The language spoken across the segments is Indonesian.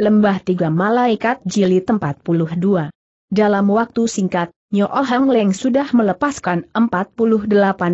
Lembah Tiga Malaikat Jilid 42. Dalam waktu singkat, Nyo Hang Leng sudah melepaskan 48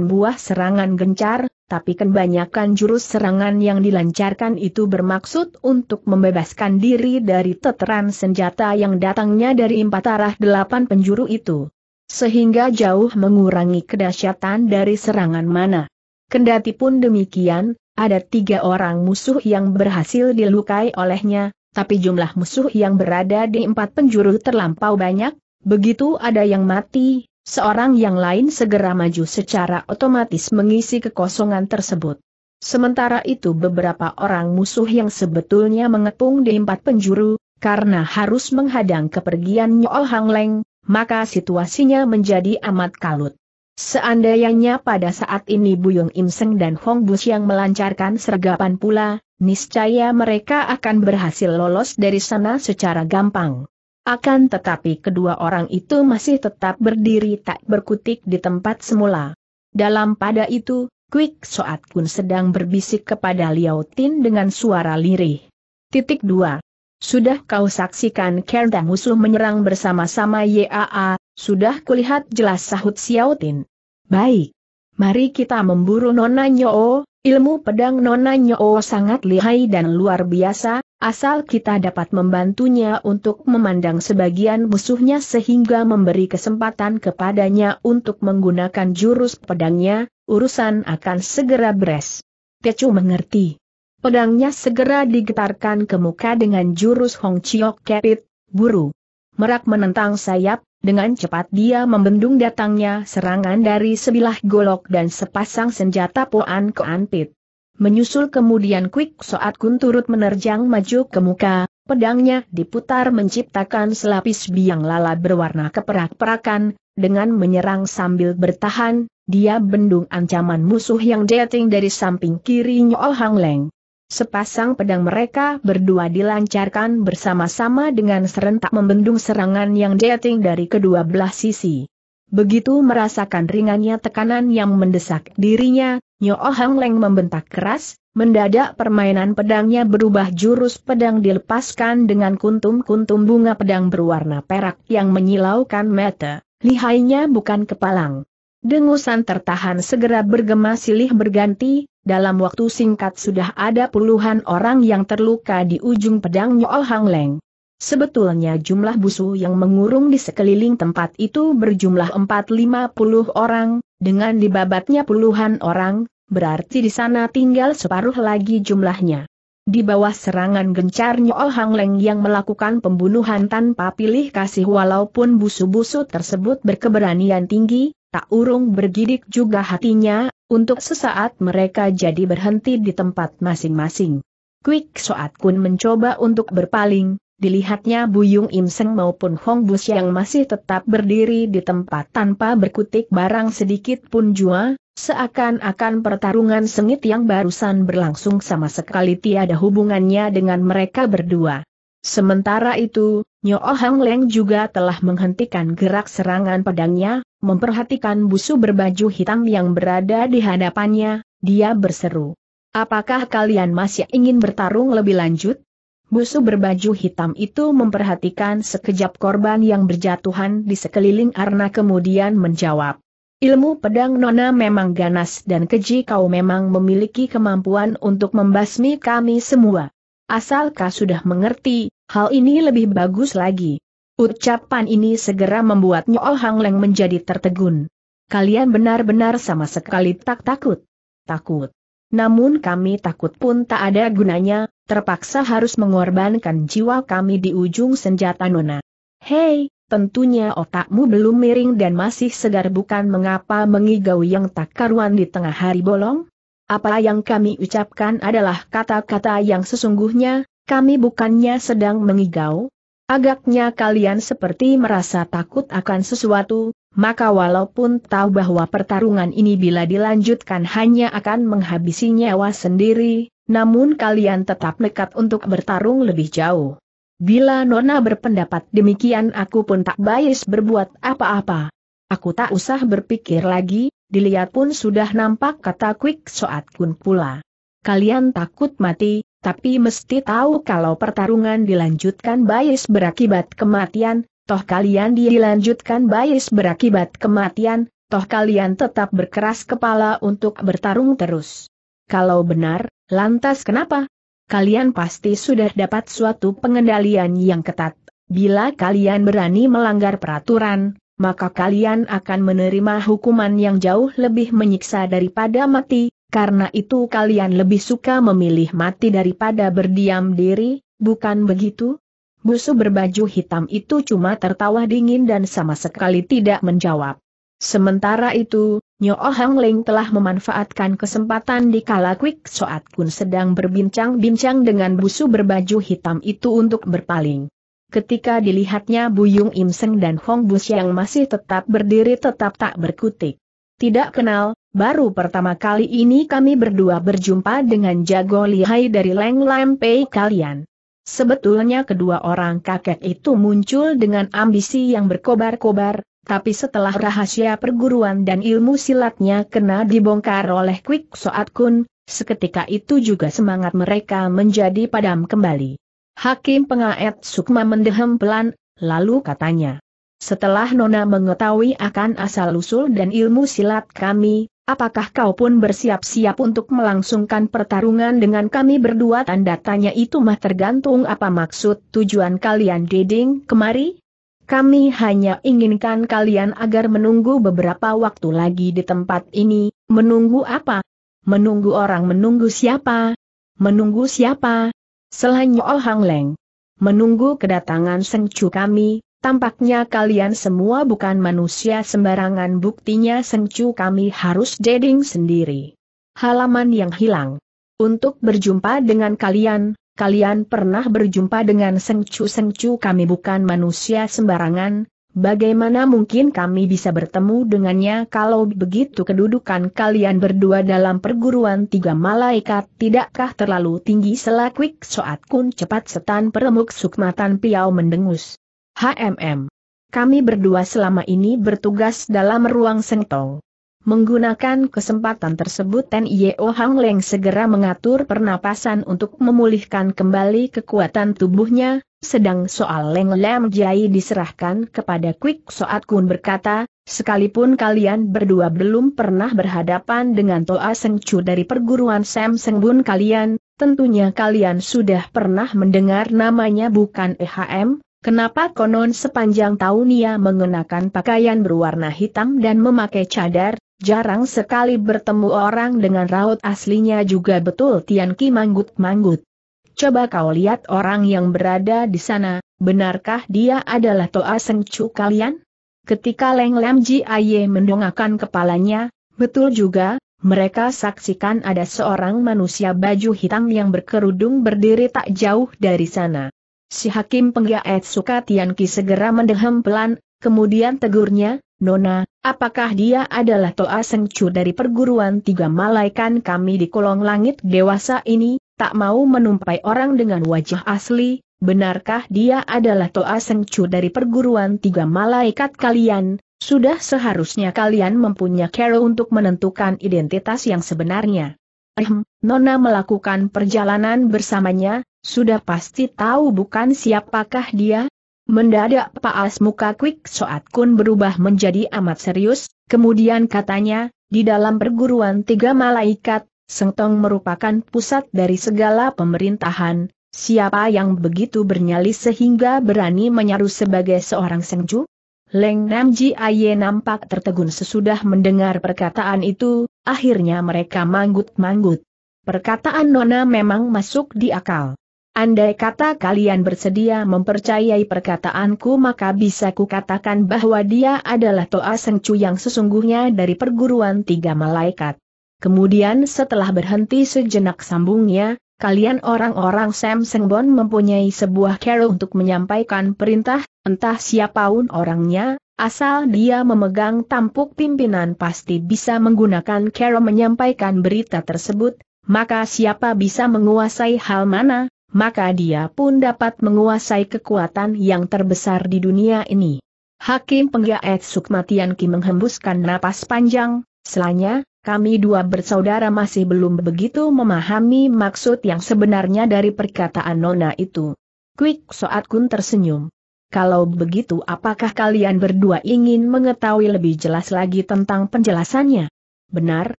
buah serangan gencar, tapi kebanyakan kan jurus serangan yang dilancarkan itu bermaksud untuk membebaskan diri dari teteran senjata yang datangnya dari empat arah delapan penjuru itu. Sehingga jauh mengurangi kedahsyatan dari serangan mana. Kendati pun demikian, ada tiga orang musuh yang berhasil dilukai olehnya, tapi jumlah musuh yang berada di empat penjuru terlampau banyak, begitu ada yang mati, seorang yang lain segera maju secara otomatis mengisi kekosongan tersebut. Sementara itu beberapa orang musuh yang sebetulnya mengepung di empat penjuru, karena harus menghadang kepergian Nyol Hang Leng, maka situasinya menjadi amat kalut. Seandainya pada saat ini Buyung Im Seng dan Hong Bus yang melancarkan sergapan pula, niscaya mereka akan berhasil lolos dari sana secara gampang. Akan tetapi kedua orang itu masih tetap berdiri tak berkutik di tempat semula. Dalam pada itu, Quick Soat Kun sedang berbisik kepada Liao Tin dengan suara lirih. Titik 2. Sudah kau saksikan kerda musuh menyerang bersama-sama YAA, sudah kulihat jelas sahut Xiao Tin. Baik. Mari kita memburu Nona Nyoo, ilmu pedang Nona Nyoo sangat lihai dan luar biasa, asal kita dapat membantunya untuk memandang sebagian musuhnya sehingga memberi kesempatan kepadanya untuk menggunakan jurus pedangnya, urusan akan segera beres. Tecu mengerti. Pedangnya segera digetarkan ke muka dengan jurus Hong Chiok Kepit, buru. Merak menentang sayap, dengan cepat dia membendung datangnya serangan dari sebilah golok dan sepasang senjata poan ke anpit. Menyusul kemudian Quick saat Kun turut menerjang maju ke muka, pedangnya diputar menciptakan selapis biang lala berwarna keperak-perakan, dengan menyerang sambil bertahan, dia bendung ancaman musuh yang dating dari samping kirinya Nyoal Hang Leng. Sepasang pedang mereka berdua dilancarkan bersama-sama dengan serentak membendung serangan yang dating dari kedua belah sisi. Begitu merasakan ringannya tekanan yang mendesak dirinya, Nyo Hang Leng membentak keras, mendadak permainan pedangnya berubah jurus pedang dilepaskan dengan kuntum-kuntum bunga pedang berwarna perak yang menyilaukan mata, lihainya bukan kepalang. Dengusan tertahan segera bergema silih berganti, dalam waktu singkat sudah ada puluhan orang yang terluka di ujung pedang Nyool Hang Leng. Sebetulnya jumlah busu yang mengurung di sekeliling tempat itu berjumlah 450 orang, dengan dibabatnya puluhan orang, berarti di sana tinggal separuh lagi jumlahnya. Di bawah serangan gencar Nyool Hang Leng yang melakukan pembunuhan tanpa pilih kasih walaupun busu-busu tersebut berkeberanian tinggi, tak urung bergidik juga hatinya, untuk sesaat mereka jadi berhenti di tempat masing-masing. Quick Soat Kun mencoba untuk berpaling, dilihatnya Buyung Im Seng maupun Hong Bus yang masih tetap berdiri di tempat tanpa berkutik barang sedikit pun jua, seakan-akan pertarungan sengit yang barusan berlangsung sama sekali tiada hubungannya dengan mereka berdua. Sementara itu, Nyo Hang Leng juga telah menghentikan gerak serangan pedangnya, memperhatikan busu berbaju hitam yang berada di hadapannya, dia berseru. Apakah kalian masih ingin bertarung lebih lanjut? Busu berbaju hitam itu memperhatikan sekejap korban yang berjatuhan di sekeliling Arna kemudian menjawab. Ilmu pedang Nona memang ganas dan keji kau memang memiliki kemampuan untuk membasmi kami semua. Asal sudah mengerti, hal ini lebih bagus lagi. Ucapan ini segera membuat Nyo Hang Leng menjadi tertegun. Kalian benar-benar sama sekali tak takut. Takut. Namun kami takut pun tak ada gunanya, terpaksa harus mengorbankan jiwa kami di ujung senjata nona. Hei, tentunya otakmu belum miring dan masih segar bukan mengapa mengigau yang tak karuan di tengah hari bolong? Apa yang kami ucapkan adalah kata-kata yang sesungguhnya, kami bukannya sedang mengigau, Agaknya kalian seperti merasa takut akan sesuatu, maka walaupun tahu bahwa pertarungan ini bila dilanjutkan hanya akan menghabisi nyawa sendiri, namun kalian tetap nekat untuk bertarung lebih jauh. Bila Nona berpendapat demikian aku pun tak bias berbuat apa-apa. Aku tak usah berpikir lagi, dilihat pun sudah nampak kata Quick Soat Kun pula. Kalian takut mati, tapi mesti tahu kalau pertarungan dilanjutkan bias berakibat kematian, toh kalian dilanjutkan bias berakibat kematian, toh kalian tetap berkeras kepala untuk bertarung terus. Kalau benar, lantas kenapa? Kalian pasti sudah dapat suatu pengendalian yang ketat. Bila kalian berani melanggar peraturan, maka kalian akan menerima hukuman yang jauh lebih menyiksa daripada mati, karena itu kalian lebih suka memilih mati daripada berdiam diri, bukan begitu? Busu berbaju hitam itu cuma tertawa dingin dan sama sekali tidak menjawab. Sementara itu, Nyo oh Hang Ling telah memanfaatkan kesempatan di kala Quick Soat Kun sedang berbincang-bincang dengan busu berbaju hitam itu untuk berpaling. Ketika dilihatnya Buyung Im Seng dan Hong Bus yang masih tetap berdiri tetap tak berkutik. Tidak kenal, Baru pertama kali ini kami berdua berjumpa dengan jago lihai dari Leng Lampei kalian. Sebetulnya kedua orang kakek itu muncul dengan ambisi yang berkobar-kobar, tapi setelah rahasia perguruan dan ilmu silatnya kena dibongkar oleh Quick Soat Kun, seketika itu juga semangat mereka menjadi padam kembali. Hakim pengaet Sukma mendehem pelan, lalu katanya. Setelah Nona mengetahui akan asal-usul dan ilmu silat kami, Apakah kau pun bersiap-siap untuk melangsungkan pertarungan dengan kami berdua? Tanda tanya itu mah tergantung apa maksud tujuan kalian deding kemari? Kami hanya inginkan kalian agar menunggu beberapa waktu lagi di tempat ini, menunggu apa? Menunggu orang menunggu siapa? Menunggu siapa? Selain Oh Hang Leng. Menunggu kedatangan sengcu kami, Tampaknya kalian semua bukan manusia sembarangan buktinya sengcu kami harus deding sendiri. Halaman yang hilang. Untuk berjumpa dengan kalian, kalian pernah berjumpa dengan sengcu sengcu kami bukan manusia sembarangan, bagaimana mungkin kami bisa bertemu dengannya kalau begitu kedudukan kalian berdua dalam perguruan tiga malaikat tidakkah terlalu tinggi selakwik soat kun cepat setan peremuk sukmatan piau mendengus. HMM. Kami berdua selama ini bertugas dalam ruang sentong. Menggunakan kesempatan tersebut Ten Yo Hang Leng segera mengatur pernapasan untuk memulihkan kembali kekuatan tubuhnya, sedang soal Leng Lam Jai diserahkan kepada Quick Soat Kun berkata, sekalipun kalian berdua belum pernah berhadapan dengan Toa Seng Chu dari perguruan Sam Seng Bun kalian, tentunya kalian sudah pernah mendengar namanya bukan EHM, Kenapa konon sepanjang tahun ia mengenakan pakaian berwarna hitam dan memakai cadar, jarang sekali bertemu orang dengan raut aslinya juga betul Tian Ki manggut-manggut. Coba kau lihat orang yang berada di sana, benarkah dia adalah Toa Sengcu kalian? Ketika Leng Lam Ji Aye mendongakkan kepalanya, betul juga, mereka saksikan ada seorang manusia baju hitam yang berkerudung berdiri tak jauh dari sana. Si hakim penggaet Sukatianki segera mendehem pelan, kemudian tegurnya, Nona, apakah dia adalah Toa Sengcu dari perguruan tiga malaikan kami di kolong langit dewasa ini, tak mau menumpai orang dengan wajah asli, benarkah dia adalah Toa Sengcu dari perguruan tiga malaikat kalian, sudah seharusnya kalian mempunyai cara untuk menentukan identitas yang sebenarnya. Ehm, Nona melakukan perjalanan bersamanya, sudah pasti tahu bukan siapakah dia? Mendadak Pak muka Quick Soat Kun berubah menjadi amat serius, kemudian katanya, di dalam perguruan tiga malaikat, Sengtong merupakan pusat dari segala pemerintahan, siapa yang begitu bernyali sehingga berani menyaru sebagai seorang Sengju? Leng Nam Namji Aye nampak tertegun sesudah mendengar perkataan itu, akhirnya mereka manggut-manggut. Perkataan Nona memang masuk di akal. Andai kata kalian bersedia mempercayai perkataanku maka bisa kukatakan bahwa dia adalah Toa Sengcu yang sesungguhnya dari perguruan tiga malaikat. Kemudian setelah berhenti sejenak sambungnya, kalian orang-orang Sam Sengbon mempunyai sebuah cara untuk menyampaikan perintah, entah siapaun orangnya, asal dia memegang tampuk pimpinan pasti bisa menggunakan cara menyampaikan berita tersebut, maka siapa bisa menguasai hal mana, maka dia pun dapat menguasai kekuatan yang terbesar di dunia ini. Hakim Penggaet Sukmatianki menghembuskan napas panjang, selanya, kami dua bersaudara masih belum begitu memahami maksud yang sebenarnya dari perkataan Nona itu. Quick Soat Kun tersenyum. Kalau begitu apakah kalian berdua ingin mengetahui lebih jelas lagi tentang penjelasannya? Benar,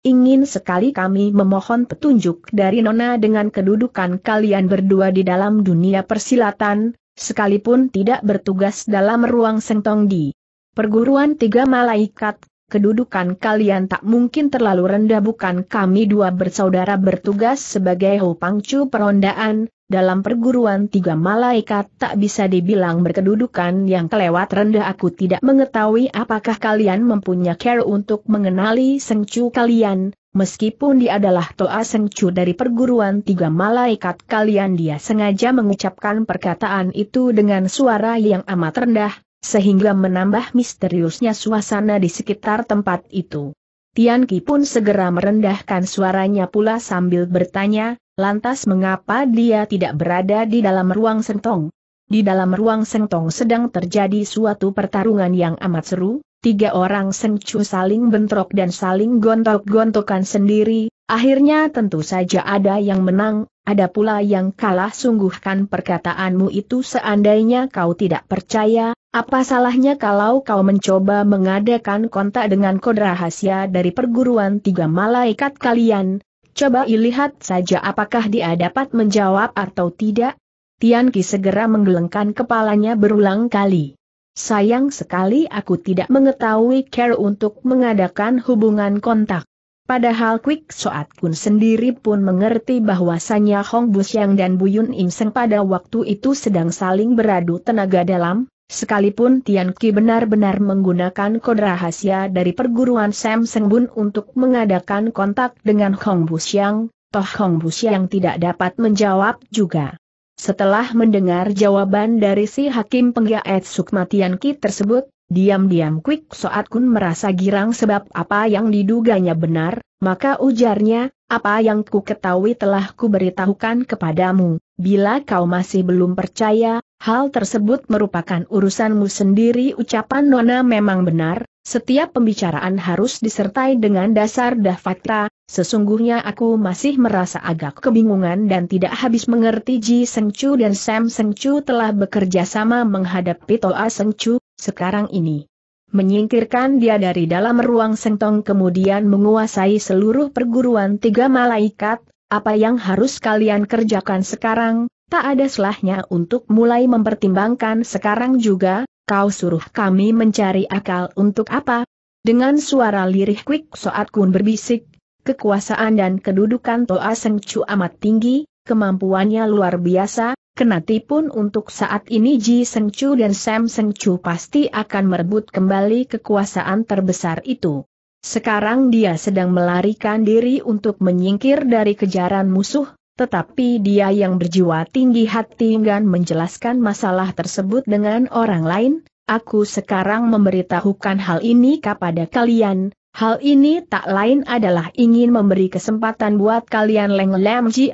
ingin sekali kami memohon petunjuk dari Nona dengan kedudukan kalian berdua di dalam dunia persilatan, sekalipun tidak bertugas dalam ruang sentong di perguruan tiga malaikat, kedudukan kalian tak mungkin terlalu rendah bukan kami dua bersaudara bertugas sebagai hopangcu perondaan, dalam perguruan tiga malaikat tak bisa dibilang berkedudukan yang kelewat rendah aku tidak mengetahui apakah kalian mempunyai care untuk mengenali sengcu kalian, meskipun dia adalah toa sengcu dari perguruan tiga malaikat kalian dia sengaja mengucapkan perkataan itu dengan suara yang amat rendah, sehingga menambah misteriusnya suasana di sekitar tempat itu. Tian Ki pun segera merendahkan suaranya pula sambil bertanya, lantas mengapa dia tidak berada di dalam ruang sentong? Di dalam ruang sentong sedang terjadi suatu pertarungan yang amat seru, tiga orang sengcu saling bentrok dan saling gontok-gontokan sendiri, Akhirnya tentu saja ada yang menang, ada pula yang kalah sungguhkan perkataanmu itu seandainya kau tidak percaya, apa salahnya kalau kau mencoba mengadakan kontak dengan kode rahasia dari perguruan tiga malaikat kalian, coba lihat saja apakah dia dapat menjawab atau tidak? Tianqi segera menggelengkan kepalanya berulang kali. Sayang sekali aku tidak mengetahui care untuk mengadakan hubungan kontak. Padahal Quick Soat Kun sendiri pun mengerti bahwasannya Hong Busiang dan Buyun Im Seng pada waktu itu sedang saling beradu tenaga dalam, sekalipun Tian Ki benar-benar menggunakan kode rahasia dari perguruan Sam Seng Bun untuk mengadakan kontak dengan Hong Busiang, toh Hong Busiang tidak dapat menjawab juga. Setelah mendengar jawaban dari si Hakim Penggaet Sukmatian Ki tersebut, Diam-diam Quick, Soat Kun merasa girang sebab apa yang diduganya benar, maka ujarnya, apa yang ku ketahui telah ku beritahukan kepadamu, bila kau masih belum percaya, hal tersebut merupakan urusanmu sendiri ucapan Nona memang benar, setiap pembicaraan harus disertai dengan dasar dah fakta, sesungguhnya aku masih merasa agak kebingungan dan tidak habis mengerti Ji Sengcu dan Sam Sengcu telah bekerja sama menghadapi Toa Sengcu, sekarang ini. Menyingkirkan dia dari dalam ruang sentong kemudian menguasai seluruh perguruan tiga malaikat, apa yang harus kalian kerjakan sekarang, tak ada selahnya untuk mulai mempertimbangkan sekarang juga, kau suruh kami mencari akal untuk apa? Dengan suara lirih Quick Soat Kun berbisik, kekuasaan dan kedudukan Toa Seng Chu amat tinggi, kemampuannya luar biasa, Kenati pun untuk saat ini Ji Seng Chu dan Sam Seng Chu pasti akan merebut kembali kekuasaan terbesar itu. Sekarang dia sedang melarikan diri untuk menyingkir dari kejaran musuh, tetapi dia yang berjiwa tinggi hati dan menjelaskan masalah tersebut dengan orang lain, aku sekarang memberitahukan hal ini kepada kalian, hal ini tak lain adalah ingin memberi kesempatan buat kalian Leng Lem Ji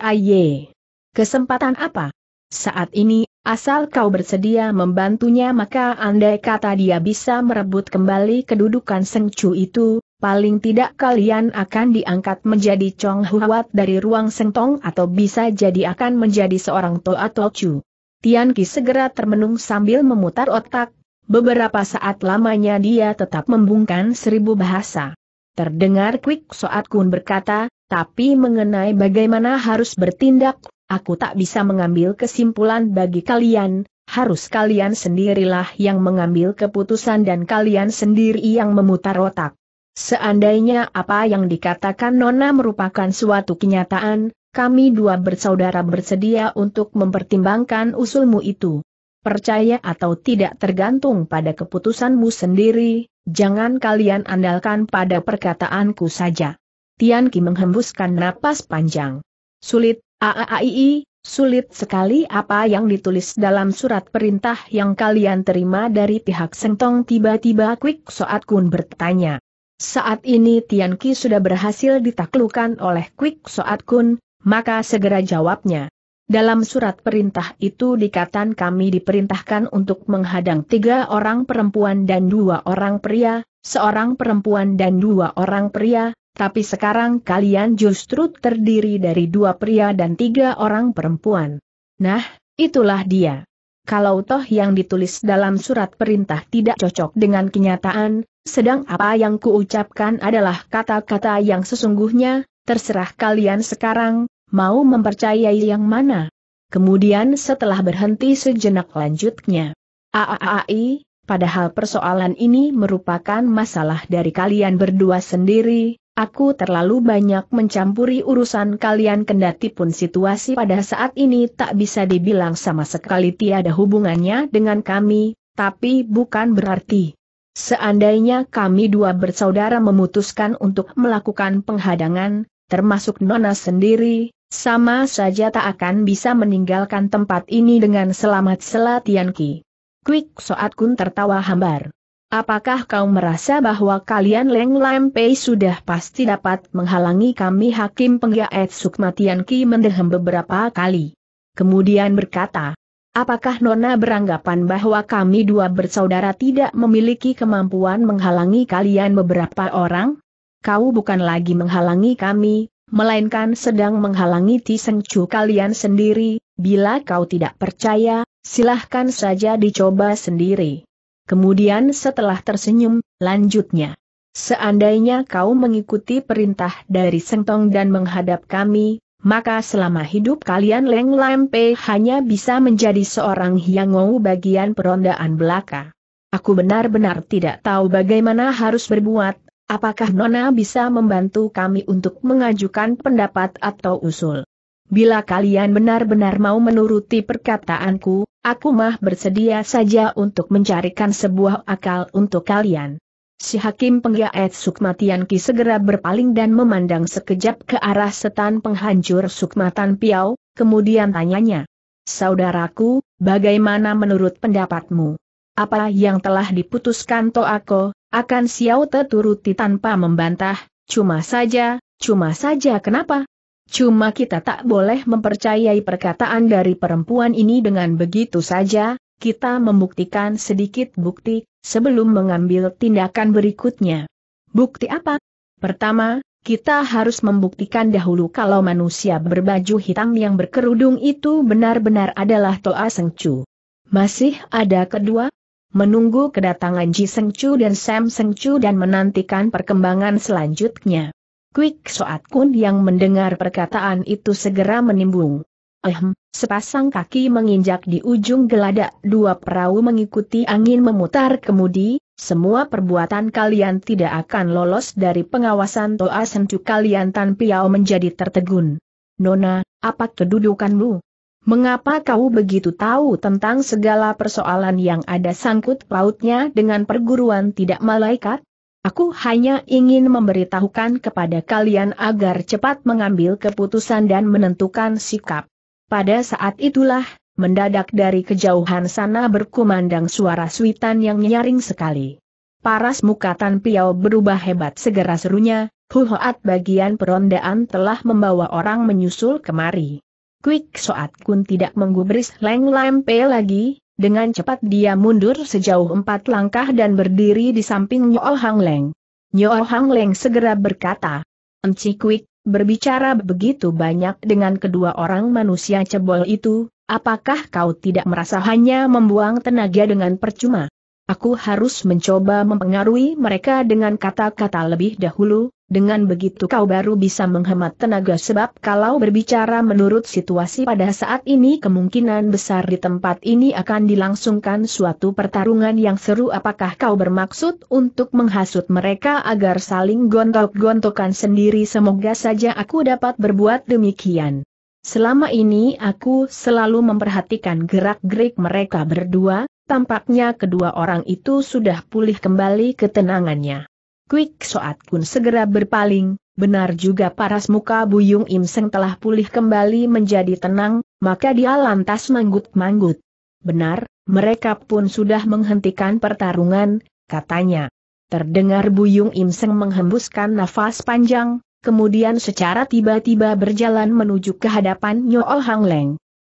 Kesempatan apa? Saat ini, asal kau bersedia membantunya maka andai kata dia bisa merebut kembali kedudukan Seng Chu itu, paling tidak kalian akan diangkat menjadi Chong Huat dari ruang Seng Tong atau bisa jadi akan menjadi seorang Toa atau Chu. Tian Ki segera termenung sambil memutar otak, beberapa saat lamanya dia tetap membungkam seribu bahasa. Terdengar quick Soat Kun berkata, tapi mengenai bagaimana harus bertindak, aku tak bisa mengambil kesimpulan bagi kalian, harus kalian sendirilah yang mengambil keputusan dan kalian sendiri yang memutar otak. Seandainya apa yang dikatakan Nona merupakan suatu kenyataan, kami dua bersaudara bersedia untuk mempertimbangkan usulmu itu. Percaya atau tidak tergantung pada keputusanmu sendiri, jangan kalian andalkan pada perkataanku saja. Tian Ki menghembuskan napas panjang. Sulit, AAII, sulit sekali apa yang ditulis dalam surat perintah yang kalian terima dari pihak Sengtong tiba-tiba Quick Soat Kun bertanya. Saat ini Tian Ki sudah berhasil ditaklukan oleh Quick Soat Kun, maka segera jawabnya. Dalam surat perintah itu dikatakan kami diperintahkan untuk menghadang tiga orang perempuan dan dua orang pria, seorang perempuan dan dua orang pria, tapi sekarang kalian justru terdiri dari dua pria dan tiga orang perempuan. Nah, itulah dia. Kalau toh yang ditulis dalam surat perintah tidak cocok dengan kenyataan, sedang apa yang kuucapkan adalah kata-kata yang sesungguhnya, terserah kalian sekarang, mau mempercayai yang mana. Kemudian setelah berhenti sejenak lanjutnya. Aaai, padahal persoalan ini merupakan masalah dari kalian berdua sendiri, Aku terlalu banyak mencampuri urusan kalian kendati pun situasi pada saat ini tak bisa dibilang sama sekali tiada hubungannya dengan kami, tapi bukan berarti. Seandainya kami dua bersaudara memutuskan untuk melakukan penghadangan, termasuk Nona sendiri, sama saja tak akan bisa meninggalkan tempat ini dengan selamat selatian Ki. Quick Soat Kun tertawa hambar. Apakah kau merasa bahwa kalian Leng Lam Pei sudah pasti dapat menghalangi kami Hakim Penggaet Sukmatian Ki mendehem beberapa kali? Kemudian berkata, Apakah Nona beranggapan bahwa kami dua bersaudara tidak memiliki kemampuan menghalangi kalian beberapa orang? Kau bukan lagi menghalangi kami, melainkan sedang menghalangi Tiseng Chu kalian sendiri, bila kau tidak percaya, silahkan saja dicoba sendiri. Kemudian setelah tersenyum, lanjutnya. Seandainya kau mengikuti perintah dari Sengtong dan menghadap kami, maka selama hidup kalian Leng Lampe hanya bisa menjadi seorang hiangou bagian perondaan belaka. Aku benar-benar tidak tahu bagaimana harus berbuat, apakah Nona bisa membantu kami untuk mengajukan pendapat atau usul. Bila kalian benar-benar mau menuruti perkataanku, Aku mah bersedia saja untuk mencarikan sebuah akal untuk kalian. Si Hakim Penggaet Sukmatianki segera berpaling dan memandang sekejap ke arah setan penghancur Sukmatan Piau, kemudian tanyanya. Saudaraku, bagaimana menurut pendapatmu? Apa yang telah diputuskan Toako, akan siau teturuti tanpa membantah, cuma saja, cuma saja kenapa? Cuma kita tak boleh mempercayai perkataan dari perempuan ini dengan begitu saja, kita membuktikan sedikit bukti, sebelum mengambil tindakan berikutnya. Bukti apa? Pertama, kita harus membuktikan dahulu kalau manusia berbaju hitam yang berkerudung itu benar-benar adalah Toa Sengcu. Masih ada kedua, menunggu kedatangan Ji Sengcu dan Sam Sengcu dan menantikan perkembangan selanjutnya. Quick Soat Kun yang mendengar perkataan itu segera menimbung. Ehm, sepasang kaki menginjak di ujung geladak dua perahu mengikuti angin memutar kemudi, semua perbuatan kalian tidak akan lolos dari pengawasan Toa Sentu kalian Tan Piao menjadi tertegun. Nona, apa kedudukanmu? Mengapa kau begitu tahu tentang segala persoalan yang ada sangkut pautnya dengan perguruan tidak malaikat? Aku hanya ingin memberitahukan kepada kalian agar cepat mengambil keputusan dan menentukan sikap. Pada saat itulah, mendadak dari kejauhan sana berkumandang suara suitan yang nyaring sekali. Paras muka Tan Piao berubah hebat segera serunya, Huhoat bagian perondaan telah membawa orang menyusul kemari. Quick Soat Kun tidak menggubris Leng Lampe lagi, dengan cepat dia mundur sejauh empat langkah dan berdiri di samping Nyo Hang Leng. Nyo Hang Leng segera berkata, Enci Kwik, berbicara begitu banyak dengan kedua orang manusia cebol itu, apakah kau tidak merasa hanya membuang tenaga dengan percuma? Aku harus mencoba mempengaruhi mereka dengan kata-kata lebih dahulu, dengan begitu kau baru bisa menghemat tenaga sebab kalau berbicara menurut situasi pada saat ini kemungkinan besar di tempat ini akan dilangsungkan suatu pertarungan yang seru apakah kau bermaksud untuk menghasut mereka agar saling gontok-gontokan sendiri semoga saja aku dapat berbuat demikian. Selama ini aku selalu memperhatikan gerak-gerik mereka berdua, Tampaknya kedua orang itu sudah pulih kembali ketenangannya. Quick Soat Kun segera berpaling, benar juga paras muka Buyung Im Seng telah pulih kembali menjadi tenang, maka dia lantas manggut-manggut. Benar, mereka pun sudah menghentikan pertarungan, katanya. Terdengar Buyung Im Seng menghembuskan nafas panjang, kemudian secara tiba-tiba berjalan menuju ke hadapan Nyo Hang Leng.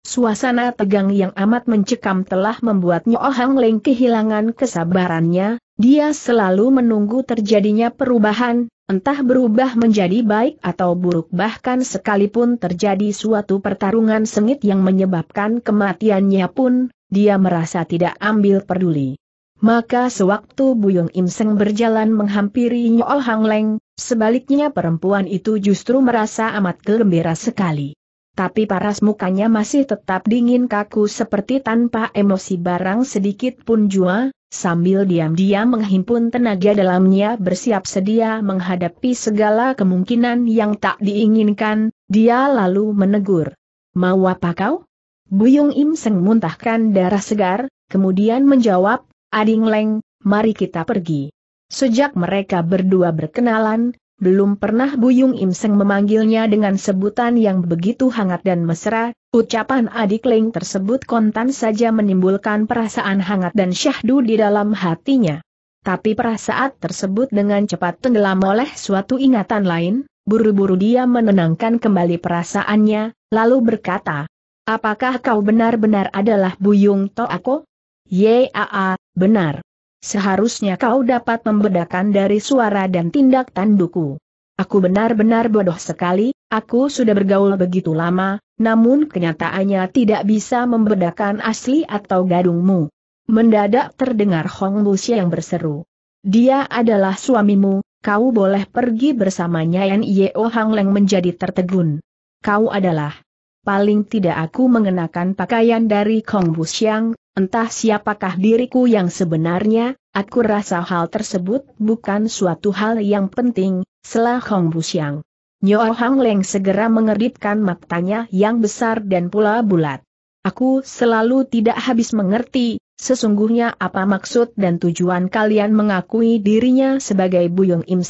Suasana tegang yang amat mencekam telah membuat Nyo Hang Leng kehilangan kesabarannya, dia selalu menunggu terjadinya perubahan, entah berubah menjadi baik atau buruk bahkan sekalipun terjadi suatu pertarungan sengit yang menyebabkan kematiannya pun, dia merasa tidak ambil peduli. Maka sewaktu Buyung Im Seng berjalan menghampiri Nyo Hang Leng, sebaliknya perempuan itu justru merasa amat gembira sekali tapi paras mukanya masih tetap dingin kaku seperti tanpa emosi barang sedikit pun jua, sambil diam-diam menghimpun tenaga dalamnya bersiap sedia menghadapi segala kemungkinan yang tak diinginkan, dia lalu menegur. Mau apa kau? Buyung Im Seng muntahkan darah segar, kemudian menjawab, Ading Leng, mari kita pergi. Sejak mereka berdua berkenalan, belum pernah Buyung Im Seng memanggilnya dengan sebutan yang begitu hangat dan mesra, ucapan adik Ling tersebut kontan saja menimbulkan perasaan hangat dan syahdu di dalam hatinya. Tapi perasaan tersebut dengan cepat tenggelam oleh suatu ingatan lain, buru-buru dia menenangkan kembali perasaannya, lalu berkata, Apakah kau benar-benar adalah Buyung Toako? Yaa, benar. Seharusnya kau dapat membedakan dari suara dan tindak tanduku. Aku benar-benar bodoh sekali, aku sudah bergaul begitu lama, namun kenyataannya tidak bisa membedakan asli atau gadungmu. Mendadak terdengar Hong Lusia yang berseru. Dia adalah suamimu, kau boleh pergi bersamanya Yan Yeo Hang Leng menjadi tertegun. Kau adalah paling tidak aku mengenakan pakaian dari Kong Busyang, entah siapakah diriku yang sebenarnya, aku rasa hal tersebut bukan suatu hal yang penting, selah Kong Busyang. Nyo Hang Leng segera mengeritkan matanya yang besar dan pula bulat. Aku selalu tidak habis mengerti, sesungguhnya apa maksud dan tujuan kalian mengakui dirinya sebagai Buyong Im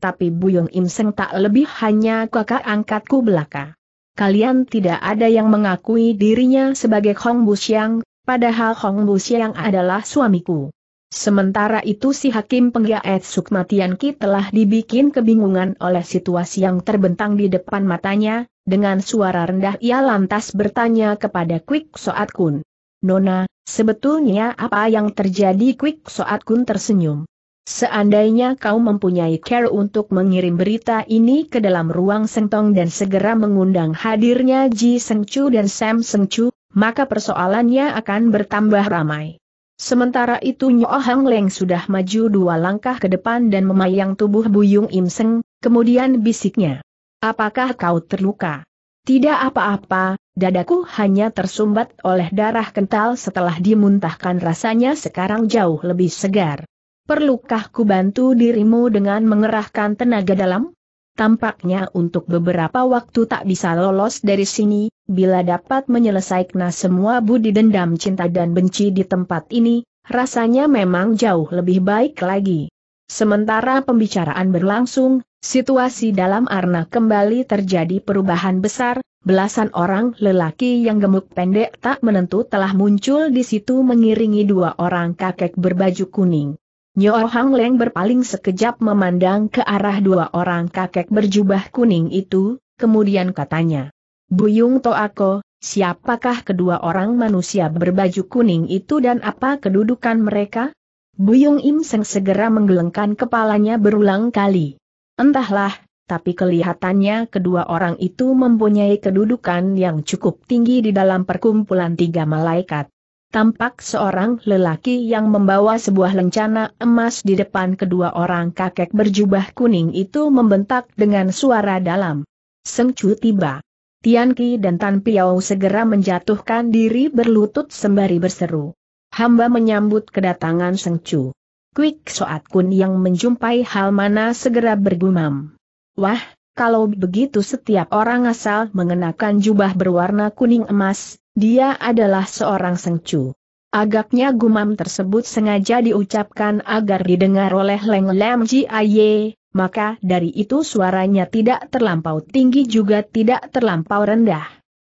tapi Buyong Im tak lebih hanya kakak angkatku belaka kalian tidak ada yang mengakui dirinya sebagai Hong Busyang, padahal Hong Busyang adalah suamiku. Sementara itu si Hakim Penggaet Sukmatian Ki telah dibikin kebingungan oleh situasi yang terbentang di depan matanya, dengan suara rendah ia lantas bertanya kepada Quick Soat Kun. Nona, sebetulnya apa yang terjadi Quick Soat Kun tersenyum. Seandainya kau mempunyai care untuk mengirim berita ini ke dalam ruang sentong dan segera mengundang hadirnya Ji Seng Chu dan Sam Seng Chu, maka persoalannya akan bertambah ramai. Sementara itu Nyo Leng sudah maju dua langkah ke depan dan memayang tubuh Buyung Im Seng, kemudian bisiknya. Apakah kau terluka? Tidak apa-apa, dadaku hanya tersumbat oleh darah kental setelah dimuntahkan rasanya sekarang jauh lebih segar. Perlukah ku bantu dirimu dengan mengerahkan tenaga dalam? Tampaknya untuk beberapa waktu tak bisa lolos dari sini, bila dapat menyelesaikan semua budi dendam cinta dan benci di tempat ini, rasanya memang jauh lebih baik lagi. Sementara pembicaraan berlangsung, situasi dalam Arna kembali terjadi perubahan besar, belasan orang lelaki yang gemuk pendek tak menentu telah muncul di situ mengiringi dua orang kakek berbaju kuning. Nyo Hang Leng berpaling sekejap memandang ke arah dua orang kakek berjubah kuning itu, kemudian katanya. Buyung Toako, siapakah kedua orang manusia berbaju kuning itu dan apa kedudukan mereka? Buyung Im Seng segera menggelengkan kepalanya berulang kali. Entahlah, tapi kelihatannya kedua orang itu mempunyai kedudukan yang cukup tinggi di dalam perkumpulan tiga malaikat tampak seorang lelaki yang membawa sebuah lencana emas di depan kedua orang kakek berjubah kuning itu membentak dengan suara dalam. Sengcu tiba. Tian Ki dan Tan Piao segera menjatuhkan diri berlutut sembari berseru. Hamba menyambut kedatangan Sengcu. Quick Soat Kun yang menjumpai hal mana segera bergumam. Wah, kalau begitu setiap orang asal mengenakan jubah berwarna kuning emas, dia adalah seorang sengcu. Agaknya gumam tersebut sengaja diucapkan agar didengar oleh Leng Lam Aye, maka dari itu suaranya tidak terlampau tinggi juga tidak terlampau rendah.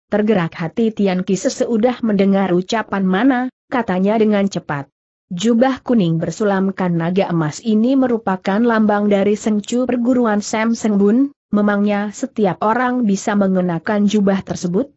Tergerak hati Tian Ki sesudah mendengar ucapan mana, katanya dengan cepat. Jubah kuning bersulamkan naga emas ini merupakan lambang dari sengcu perguruan Sam Sengbun, memangnya setiap orang bisa mengenakan jubah tersebut?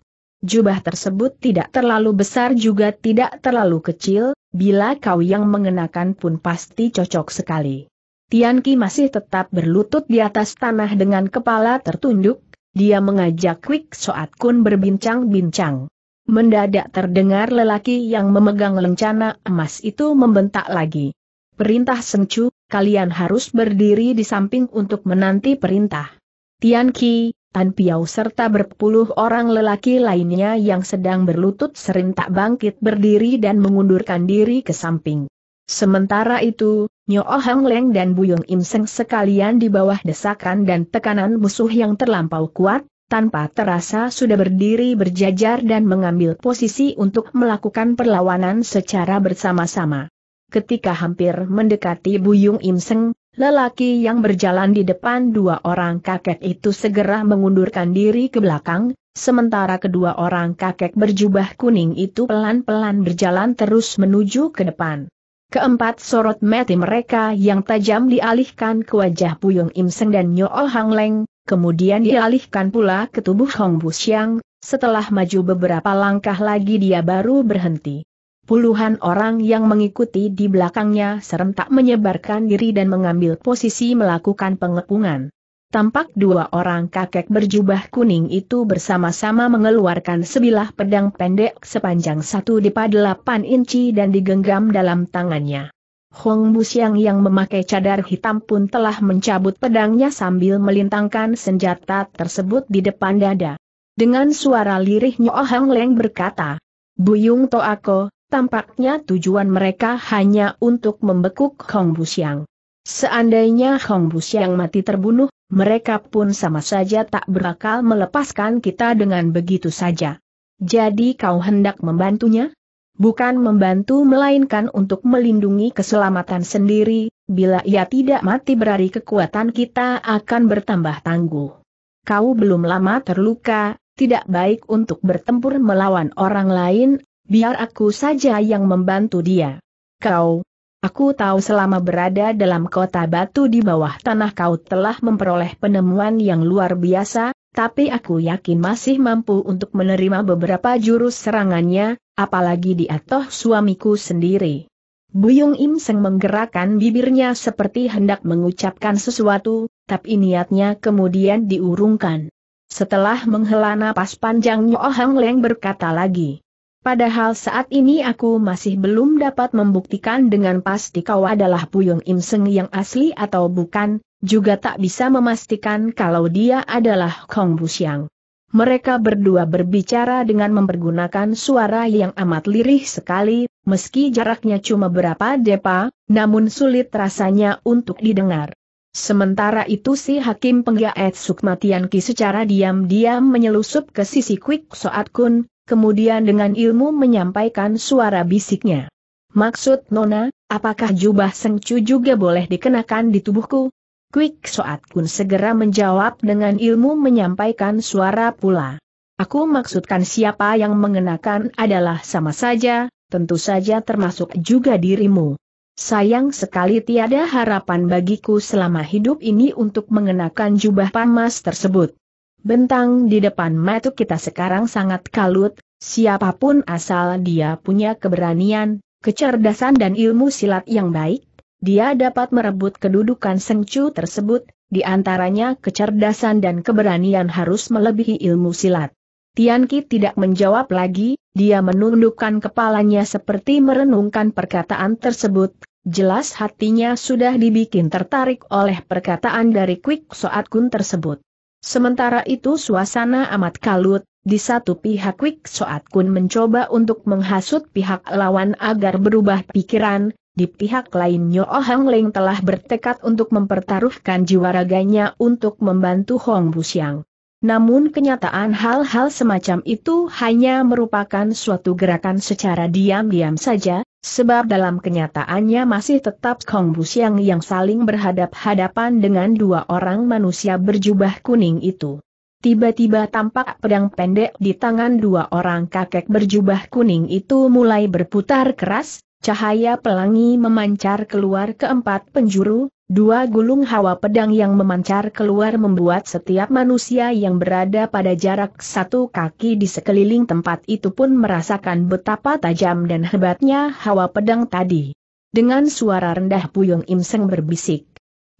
jubah tersebut tidak terlalu besar juga tidak terlalu kecil, bila kau yang mengenakan pun pasti cocok sekali. Tian Ki masih tetap berlutut di atas tanah dengan kepala tertunduk, dia mengajak Quick Soat Kun berbincang-bincang. Mendadak terdengar lelaki yang memegang lencana emas itu membentak lagi. Perintah Sencu, kalian harus berdiri di samping untuk menanti perintah. Tian Ki, Tan Piau serta berpuluh orang lelaki lainnya yang sedang berlutut serentak bangkit berdiri dan mengundurkan diri ke samping. Sementara itu, Nyo Hang Leng dan Buyung Im Seng sekalian di bawah desakan dan tekanan musuh yang terlampau kuat, tanpa terasa sudah berdiri berjajar dan mengambil posisi untuk melakukan perlawanan secara bersama-sama. Ketika hampir mendekati Buyung Im Seng, Lelaki yang berjalan di depan dua orang kakek itu segera mengundurkan diri ke belakang, sementara kedua orang kakek berjubah kuning itu pelan-pelan berjalan terus menuju ke depan. Keempat sorot mati mereka yang tajam dialihkan ke wajah Puyung Im Seng dan Nyo Oh Hang Leng, kemudian dialihkan pula ke tubuh Hong Bu Siang, setelah maju beberapa langkah lagi dia baru berhenti. Puluhan orang yang mengikuti di belakangnya serentak menyebarkan diri dan mengambil posisi melakukan pengepungan. Tampak dua orang kakek berjubah kuning itu bersama-sama mengeluarkan sebilah pedang pendek sepanjang satu depa delapan inci dan digenggam dalam tangannya. Hong Busiang yang memakai cadar hitam pun telah mencabut pedangnya sambil melintangkan senjata tersebut di depan dada. Dengan suara lirih Nyo Hang Leng berkata, Buyung Toako, Tampaknya tujuan mereka hanya untuk membekuk Hong Busiang. Seandainya Hong Busiang mati terbunuh, mereka pun sama saja tak berakal melepaskan kita dengan begitu saja. Jadi kau hendak membantunya? Bukan membantu melainkan untuk melindungi keselamatan sendiri, bila ia tidak mati berarti kekuatan kita akan bertambah tangguh. Kau belum lama terluka, tidak baik untuk bertempur melawan orang lain, biar aku saja yang membantu dia. Kau, aku tahu selama berada dalam kota batu di bawah tanah kau telah memperoleh penemuan yang luar biasa, tapi aku yakin masih mampu untuk menerima beberapa jurus serangannya, apalagi di atas suamiku sendiri. Buyung Im Seng menggerakkan bibirnya seperti hendak mengucapkan sesuatu, tapi niatnya kemudian diurungkan. Setelah menghela napas panjang Nyo Hang Leng berkata lagi. Padahal saat ini aku masih belum dapat membuktikan dengan pasti kau adalah Puyung Im Seng yang asli atau bukan, juga tak bisa memastikan kalau dia adalah Kong yang. Mereka berdua berbicara dengan mempergunakan suara yang amat lirih sekali, meski jaraknya cuma berapa depa, namun sulit rasanya untuk didengar. Sementara itu si Hakim Penggaet Sukmatianki secara diam-diam menyelusup ke sisi Quick Soat Kun, kemudian dengan ilmu menyampaikan suara bisiknya. Maksud Nona, apakah jubah sengcu juga boleh dikenakan di tubuhku? Quick Soat Kun segera menjawab dengan ilmu menyampaikan suara pula. Aku maksudkan siapa yang mengenakan adalah sama saja, tentu saja termasuk juga dirimu. Sayang sekali tiada harapan bagiku selama hidup ini untuk mengenakan jubah pamas tersebut. Bentang di depan mata kita sekarang sangat kalut, siapapun asal dia punya keberanian, kecerdasan dan ilmu silat yang baik, dia dapat merebut kedudukan sengcu tersebut, di antaranya kecerdasan dan keberanian harus melebihi ilmu silat. Tianqi tidak menjawab lagi, dia menundukkan kepalanya seperti merenungkan perkataan tersebut, jelas hatinya sudah dibikin tertarik oleh perkataan dari Quick Soat Kun tersebut. Sementara itu suasana amat kalut, di satu pihak Wik Soat Kun mencoba untuk menghasut pihak lawan agar berubah pikiran, di pihak lain Nyo Hang Leng telah bertekad untuk mempertaruhkan jiwa raganya untuk membantu Hong Busiang. Namun kenyataan hal-hal semacam itu hanya merupakan suatu gerakan secara diam-diam saja, Sebab dalam kenyataannya masih tetap Kong Busiang yang saling berhadap-hadapan dengan dua orang manusia berjubah kuning itu. Tiba-tiba tampak pedang pendek di tangan dua orang kakek berjubah kuning itu mulai berputar keras, Cahaya pelangi memancar keluar ke empat penjuru, dua gulung hawa pedang yang memancar keluar membuat setiap manusia yang berada pada jarak satu kaki di sekeliling tempat itu pun merasakan betapa tajam dan hebatnya hawa pedang tadi. Dengan suara rendah Puyong Im berbisik.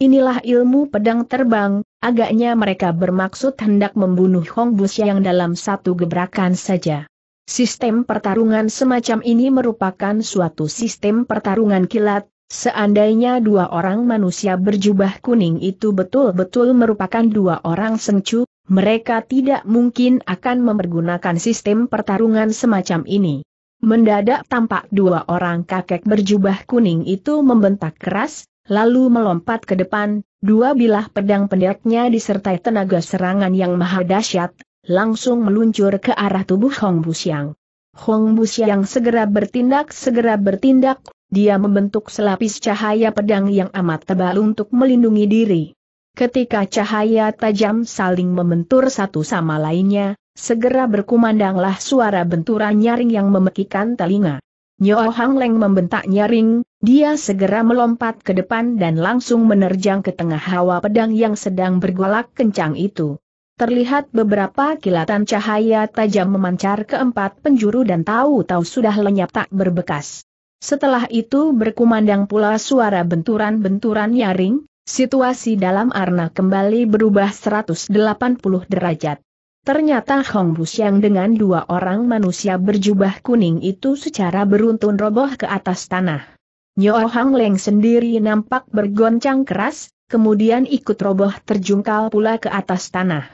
Inilah ilmu pedang terbang, agaknya mereka bermaksud hendak membunuh Hong Bus yang dalam satu gebrakan saja. Sistem pertarungan semacam ini merupakan suatu sistem pertarungan kilat, seandainya dua orang manusia berjubah kuning itu betul-betul merupakan dua orang sengcu, mereka tidak mungkin akan mempergunakan sistem pertarungan semacam ini. Mendadak tampak dua orang kakek berjubah kuning itu membentak keras, lalu melompat ke depan, dua bilah pedang pendeknya disertai tenaga serangan yang maha dahsyat, langsung meluncur ke arah tubuh Hong Busiang. Hong Busiang segera bertindak, segera bertindak, dia membentuk selapis cahaya pedang yang amat tebal untuk melindungi diri. Ketika cahaya tajam saling membentur satu sama lainnya, segera berkumandanglah suara benturan nyaring yang memekikan telinga. Nyo Hang Leng membentak nyaring, dia segera melompat ke depan dan langsung menerjang ke tengah hawa pedang yang sedang bergolak kencang itu terlihat beberapa kilatan cahaya tajam memancar ke empat penjuru dan tahu-tahu sudah lenyap tak berbekas. Setelah itu berkumandang pula suara benturan-benturan nyaring, situasi dalam arna kembali berubah 180 derajat. Ternyata Hong Bus yang dengan dua orang manusia berjubah kuning itu secara beruntun roboh ke atas tanah. Nyo Hang Leng sendiri nampak bergoncang keras, kemudian ikut roboh terjungkal pula ke atas tanah.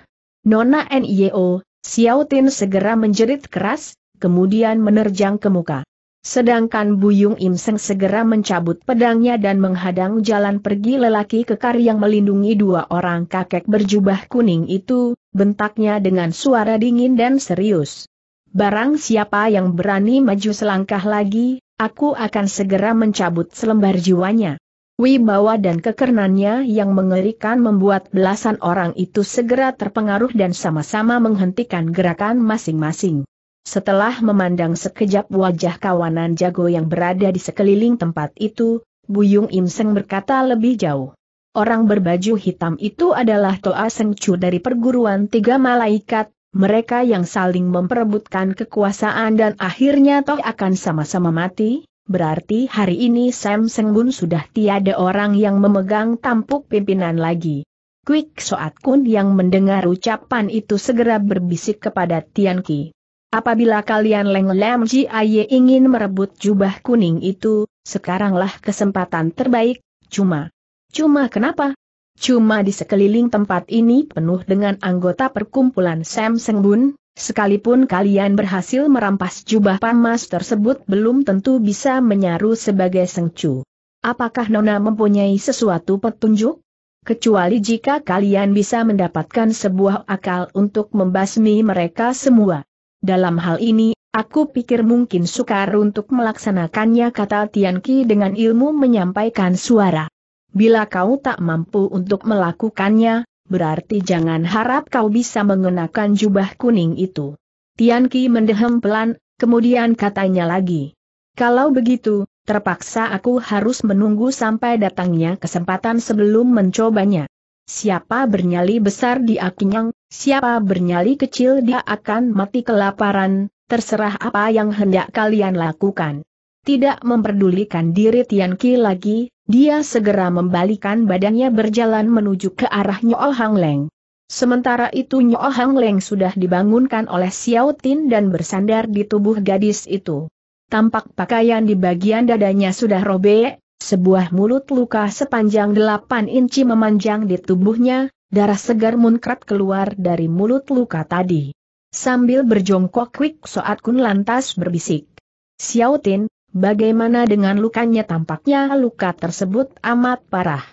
Nona NIO, Xiao Tin segera menjerit keras, kemudian menerjang ke muka. Sedangkan Buyung Im Seng segera mencabut pedangnya dan menghadang jalan pergi lelaki kekar yang melindungi dua orang kakek berjubah kuning itu, bentaknya dengan suara dingin dan serius. Barang siapa yang berani maju selangkah lagi, aku akan segera mencabut selembar jiwanya. Wibawa dan kekernannya yang mengerikan membuat belasan orang itu segera terpengaruh dan sama-sama menghentikan gerakan masing-masing. Setelah memandang sekejap wajah kawanan jago yang berada di sekeliling tempat itu, Buyung Imseng berkata lebih jauh. Orang berbaju hitam itu adalah Toa Seng dari perguruan tiga malaikat, mereka yang saling memperebutkan kekuasaan dan akhirnya toh akan sama-sama mati, berarti hari ini Sam Bun sudah tiada orang yang memegang tampuk pimpinan lagi. Quick Soat Kun yang mendengar ucapan itu segera berbisik kepada Tian Ki. Apabila kalian Leng Lam Ji Aye ingin merebut jubah kuning itu, sekaranglah kesempatan terbaik, cuma. Cuma kenapa? Cuma di sekeliling tempat ini penuh dengan anggota perkumpulan Sam Bun? Sekalipun kalian berhasil merampas jubah pamas tersebut belum tentu bisa menyaru sebagai sengcu. Apakah Nona mempunyai sesuatu petunjuk? Kecuali jika kalian bisa mendapatkan sebuah akal untuk membasmi mereka semua. Dalam hal ini, Aku pikir mungkin sukar untuk melaksanakannya kata Tianqi dengan ilmu menyampaikan suara. Bila kau tak mampu untuk melakukannya, berarti jangan harap kau bisa mengenakan jubah kuning itu. Tian Ki mendehem pelan, kemudian katanya lagi. Kalau begitu, terpaksa aku harus menunggu sampai datangnya kesempatan sebelum mencobanya. Siapa bernyali besar di akinyang, siapa bernyali kecil dia akan mati kelaparan, terserah apa yang hendak kalian lakukan. Tidak memperdulikan diri Tian Ki lagi, dia segera membalikan badannya berjalan menuju ke arah Nyo Hang Leng. Sementara itu Nyo Hang Leng sudah dibangunkan oleh Xiao Tin dan bersandar di tubuh gadis itu. Tampak pakaian di bagian dadanya sudah robek, sebuah mulut luka sepanjang 8 inci memanjang di tubuhnya, darah segar munkrat keluar dari mulut luka tadi. Sambil berjongkok Quick Soat Kun lantas berbisik. Xiao Tin, Bagaimana dengan lukanya tampaknya luka tersebut amat parah.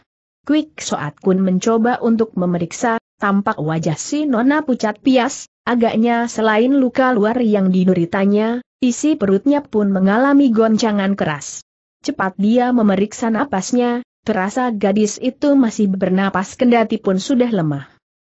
Quick Soat Kun mencoba untuk memeriksa, tampak wajah si Nona pucat pias, agaknya selain luka luar yang dideritanya, isi perutnya pun mengalami goncangan keras. Cepat dia memeriksa napasnya, terasa gadis itu masih bernapas kendati pun sudah lemah.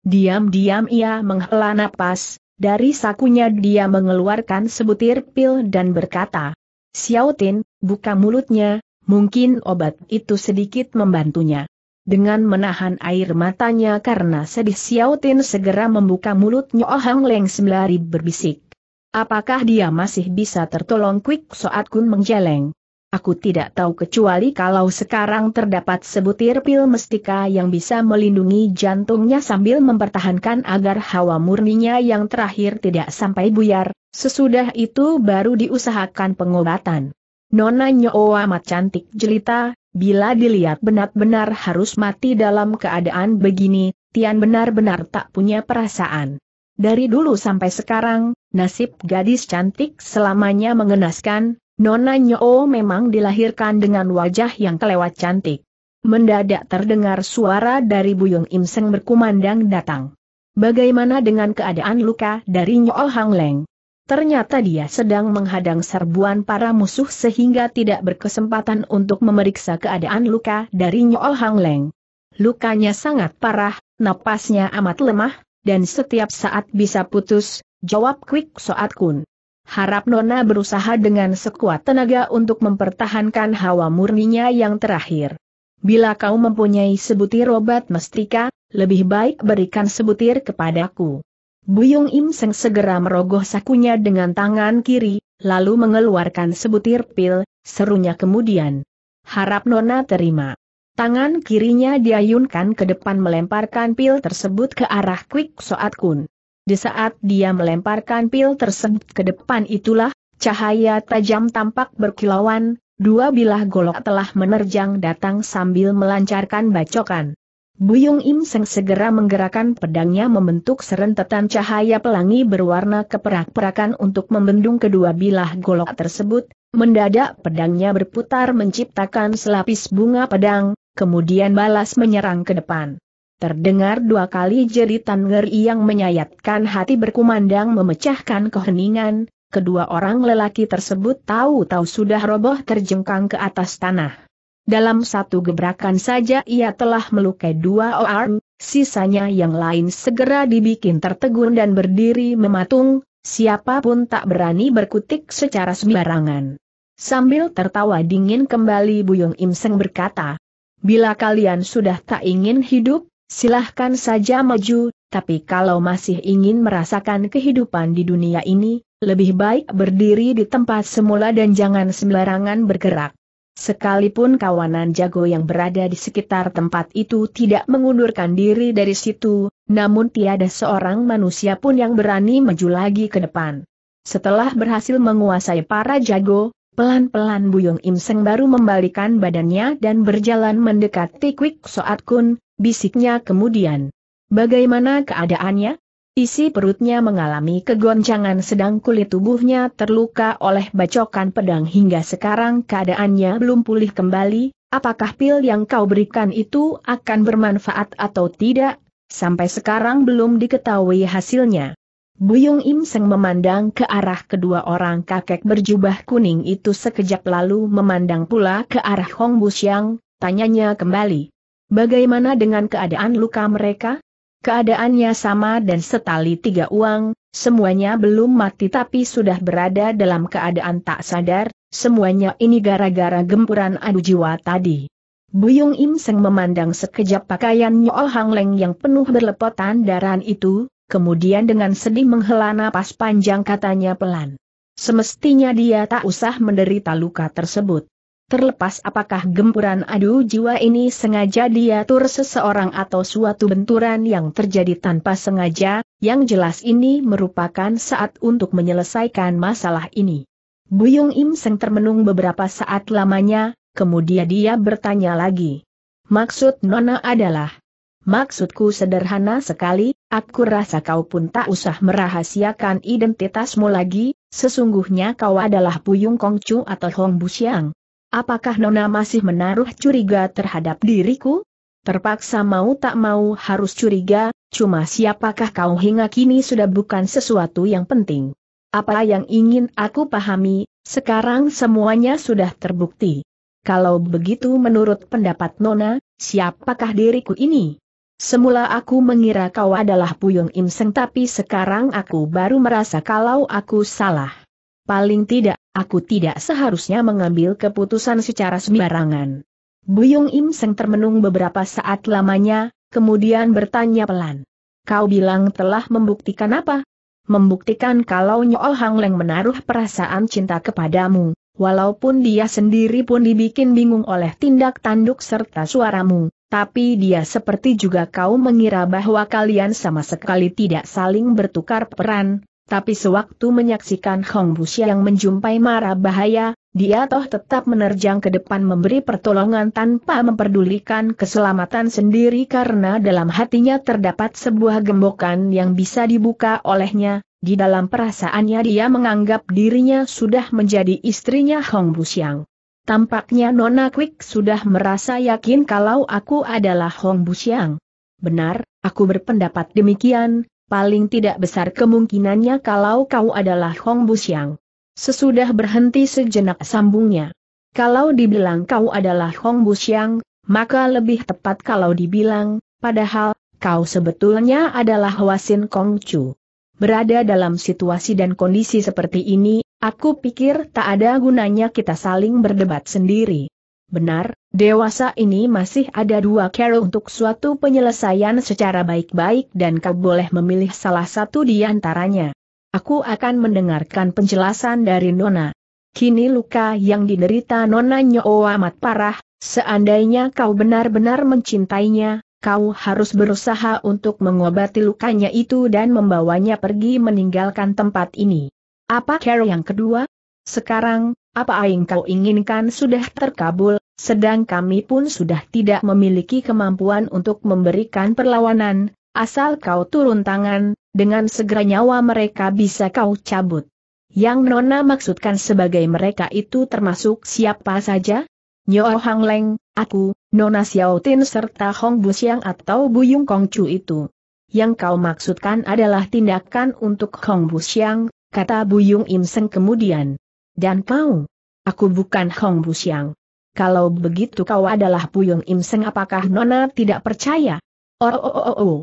Diam-diam ia menghela napas, dari sakunya dia mengeluarkan sebutir pil dan berkata, Xiaotin, buka mulutnya, mungkin obat itu sedikit membantunya. Dengan menahan air matanya karena sedih Xiaotin segera membuka mulutnya Oh Hang Leng sembari berbisik. Apakah dia masih bisa tertolong Quick Soat Kun menjeleng? Aku tidak tahu kecuali kalau sekarang terdapat sebutir pil mestika yang bisa melindungi jantungnya sambil mempertahankan agar hawa murninya yang terakhir tidak sampai buyar, sesudah itu baru diusahakan pengobatan. Nona Nyo amat cantik jelita, bila dilihat benar-benar harus mati dalam keadaan begini, Tian benar-benar tak punya perasaan. Dari dulu sampai sekarang, nasib gadis cantik selamanya mengenaskan, Nona Nyo memang dilahirkan dengan wajah yang kelewat cantik. Mendadak terdengar suara dari Buyung Im Seng berkumandang datang. Bagaimana dengan keadaan luka dari Nyo Hang Leng? Ternyata dia sedang menghadang serbuan para musuh sehingga tidak berkesempatan untuk memeriksa keadaan luka dari Nyo Hang Leng. Lukanya sangat parah, napasnya amat lemah, dan setiap saat bisa putus, jawab Quick Soat Kun. Harap Nona berusaha dengan sekuat tenaga untuk mempertahankan hawa murninya yang terakhir. Bila kau mempunyai sebutir obat mestika, lebih baik berikan sebutir kepadaku. Buyung Im Seng segera merogoh sakunya dengan tangan kiri, lalu mengeluarkan sebutir pil, serunya kemudian. Harap Nona terima. Tangan kirinya diayunkan ke depan melemparkan pil tersebut ke arah Quick Soat Kun. Di saat dia melemparkan pil tersebut ke depan itulah, cahaya tajam tampak berkilauan, dua bilah golok telah menerjang datang sambil melancarkan bacokan. Buyung Im Seng segera menggerakkan pedangnya membentuk serentetan cahaya pelangi berwarna keperak-perakan untuk membendung kedua bilah golok tersebut, mendadak pedangnya berputar menciptakan selapis bunga pedang, kemudian balas menyerang ke depan. Terdengar dua kali jeritan ngeri yang menyayatkan hati berkumandang memecahkan keheningan, kedua orang lelaki tersebut tahu-tahu sudah roboh terjengkang ke atas tanah. Dalam satu gebrakan saja ia telah melukai dua orang, sisanya yang lain segera dibikin tertegun dan berdiri mematung, siapapun tak berani berkutik secara sembarangan. Sambil tertawa dingin kembali Buyung Imseng berkata, Bila kalian sudah tak ingin hidup, silahkan saja maju, tapi kalau masih ingin merasakan kehidupan di dunia ini, lebih baik berdiri di tempat semula dan jangan sembarangan bergerak. Sekalipun kawanan jago yang berada di sekitar tempat itu tidak mengundurkan diri dari situ, namun tiada seorang manusia pun yang berani maju lagi ke depan. Setelah berhasil menguasai para jago, pelan-pelan Buyung Imseng baru membalikan badannya dan berjalan mendekati Kwik Soat Kun, bisiknya kemudian. Bagaimana keadaannya? Isi perutnya mengalami kegoncangan sedang kulit tubuhnya terluka oleh bacokan pedang hingga sekarang keadaannya belum pulih kembali, apakah pil yang kau berikan itu akan bermanfaat atau tidak, sampai sekarang belum diketahui hasilnya. Buyung Im Seng memandang ke arah kedua orang kakek berjubah kuning itu sekejap lalu memandang pula ke arah Hong Yang, tanyanya kembali. Bagaimana dengan keadaan luka mereka? Keadaannya sama dan setali tiga uang, semuanya belum mati tapi sudah berada dalam keadaan tak sadar, semuanya ini gara-gara gempuran adu jiwa tadi. Buyung Im Seng memandang sekejap pakaian Nyol Hang Leng yang penuh berlepotan darah itu, kemudian dengan sedih menghela napas panjang katanya pelan. Semestinya dia tak usah menderita luka tersebut. Terlepas apakah gempuran adu jiwa ini sengaja diatur seseorang atau suatu benturan yang terjadi tanpa sengaja, yang jelas ini merupakan saat untuk menyelesaikan masalah ini. Buyung Im Seng termenung beberapa saat lamanya, kemudian dia bertanya lagi. Maksud Nona adalah, Maksudku sederhana sekali, aku rasa kau pun tak usah merahasiakan identitasmu lagi, sesungguhnya kau adalah Buyung Kongcu atau Hong Busiang. Apakah Nona masih menaruh curiga terhadap diriku? Terpaksa mau tak mau harus curiga, cuma siapakah kau hingga kini sudah bukan sesuatu yang penting. Apa yang ingin aku pahami, sekarang semuanya sudah terbukti. Kalau begitu menurut pendapat Nona, siapakah diriku ini? Semula aku mengira kau adalah Puyung Imseng tapi sekarang aku baru merasa kalau aku salah paling tidak, aku tidak seharusnya mengambil keputusan secara sembarangan. Buyung Im Seng termenung beberapa saat lamanya, kemudian bertanya pelan. Kau bilang telah membuktikan apa? Membuktikan kalau Nyol Hang Leng menaruh perasaan cinta kepadamu, walaupun dia sendiri pun dibikin bingung oleh tindak tanduk serta suaramu, tapi dia seperti juga kau mengira bahwa kalian sama sekali tidak saling bertukar peran, tapi sewaktu menyaksikan Hong Busia yang menjumpai marah bahaya, dia toh tetap menerjang ke depan memberi pertolongan tanpa memperdulikan keselamatan sendiri karena dalam hatinya terdapat sebuah gembokan yang bisa dibuka olehnya, di dalam perasaannya dia menganggap dirinya sudah menjadi istrinya Hong Busiang. Tampaknya Nona Quick sudah merasa yakin kalau aku adalah Hong Busiang. Benar, aku berpendapat demikian, paling tidak besar kemungkinannya kalau kau adalah Hong Siang. Sesudah berhenti sejenak sambungnya. Kalau dibilang kau adalah Hong Siang, maka lebih tepat kalau dibilang, padahal, kau sebetulnya adalah Wasin Chu. Berada dalam situasi dan kondisi seperti ini, aku pikir tak ada gunanya kita saling berdebat sendiri. Benar, dewasa ini masih ada dua cara untuk suatu penyelesaian secara baik-baik dan kau boleh memilih salah satu di antaranya. Aku akan mendengarkan penjelasan dari Nona. Kini luka yang diderita Nona Nyo amat parah, seandainya kau benar-benar mencintainya, kau harus berusaha untuk mengobati lukanya itu dan membawanya pergi meninggalkan tempat ini. Apa cara yang kedua? Sekarang, apa yang kau inginkan sudah terkabul, sedang kami pun sudah tidak memiliki kemampuan untuk memberikan perlawanan, asal kau turun tangan, dengan segera nyawa mereka bisa kau cabut. Yang Nona maksudkan sebagai mereka itu termasuk siapa saja? Nyo Hang Leng, aku, Nona Xiao Tin serta Hong Bu Xiang atau Bu Yung Kong Chu itu. Yang kau maksudkan adalah tindakan untuk Hong Bu Xiang, kata Bu Yung Im Seng kemudian. Dan kau? Aku bukan Hong Busiang. Kalau begitu kau adalah Puyung Im Seng apakah Nona tidak percaya? Oh oh oh oh oh.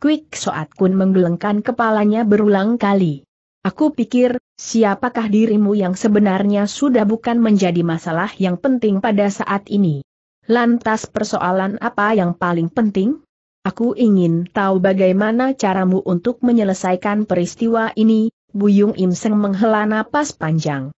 Quick Soat Kun menggelengkan kepalanya berulang kali. Aku pikir, siapakah dirimu yang sebenarnya sudah bukan menjadi masalah yang penting pada saat ini. Lantas persoalan apa yang paling penting? Aku ingin tahu bagaimana caramu untuk menyelesaikan peristiwa ini, Buyung Im Seng menghela napas panjang.